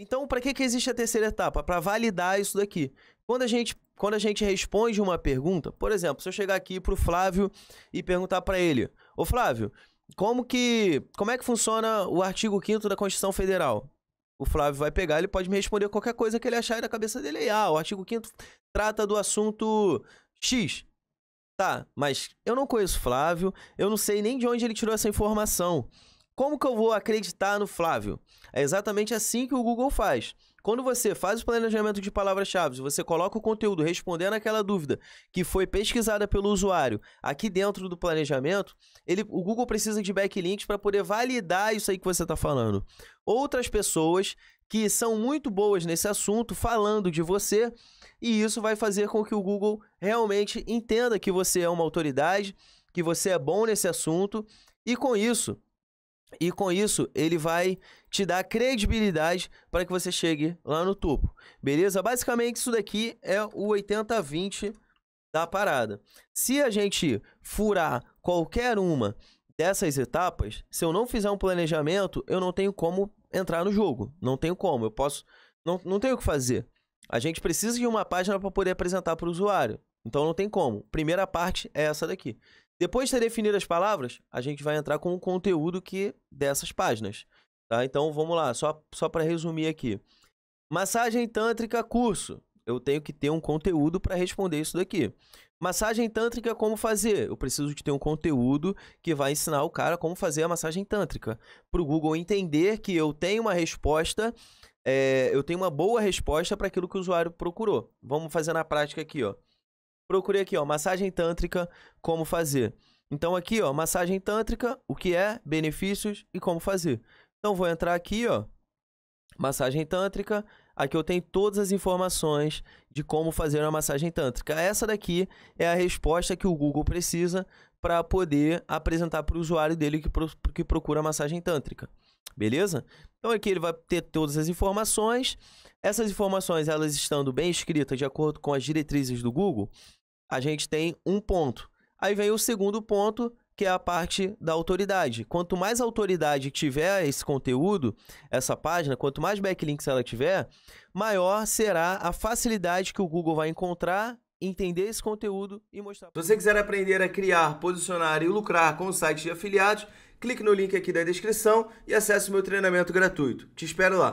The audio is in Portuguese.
Então, para que, que existe a terceira etapa? Para validar isso daqui. Quando a gente quando a gente responde uma pergunta, por exemplo, se eu chegar aqui para o Flávio e perguntar para ele, ô Flávio, como que como é que funciona o artigo 5 da Constituição Federal? O Flávio vai pegar, ele pode me responder qualquer coisa que ele achar na cabeça dele. Ah, o artigo 5 trata do assunto X. Tá, mas eu não conheço Flávio, eu não sei nem de onde ele tirou essa informação. Como que eu vou acreditar no Flávio? É exatamente assim que o Google faz. Quando você faz o planejamento de palavras-chave, você coloca o conteúdo respondendo aquela dúvida que foi pesquisada pelo usuário aqui dentro do planejamento, ele, o Google precisa de backlinks para poder validar isso aí que você está falando. Outras pessoas que são muito boas nesse assunto falando de você, e isso vai fazer com que o Google realmente entenda que você é uma autoridade, que você é bom nesse assunto, e com isso e com isso, ele vai te dar credibilidade para que você chegue lá no topo. Beleza? Basicamente, isso daqui é o 80-20 da parada. Se a gente furar qualquer uma dessas etapas, se eu não fizer um planejamento, eu não tenho como entrar no jogo. Não tenho como. Eu posso. Não, não tenho o que fazer. A gente precisa de uma página para poder apresentar para o usuário. Então não tem como. Primeira parte é essa daqui. Depois de ter definido as palavras, a gente vai entrar com o conteúdo que dessas páginas. Tá? Então vamos lá, só, só para resumir aqui. Massagem tântrica curso. Eu tenho que ter um conteúdo para responder isso daqui. Massagem tântrica, como fazer? Eu preciso de ter um conteúdo que vai ensinar o cara como fazer a massagem tântrica. Para o Google entender que eu tenho uma resposta, é, eu tenho uma boa resposta para aquilo que o usuário procurou. Vamos fazer na prática aqui, ó procurei aqui, ó, massagem tântrica, como fazer. Então aqui, ó, massagem tântrica, o que é, benefícios e como fazer. Então vou entrar aqui, ó, massagem tântrica, aqui eu tenho todas as informações de como fazer uma massagem tântrica. Essa daqui é a resposta que o Google precisa para poder apresentar para o usuário dele que, pro, que procura massagem tântrica. Beleza? Então aqui ele vai ter todas as informações. Essas informações, elas estando bem escritas de acordo com as diretrizes do Google, a gente tem um ponto. Aí vem o segundo ponto, que é a parte da autoridade. Quanto mais autoridade tiver esse conteúdo, essa página, quanto mais backlinks ela tiver, maior será a facilidade que o Google vai encontrar entender esse conteúdo e mostrar. Se você quiser aprender a criar, posicionar e lucrar com o site de afiliados, clique no link aqui da descrição e acesse o meu treinamento gratuito. Te espero lá.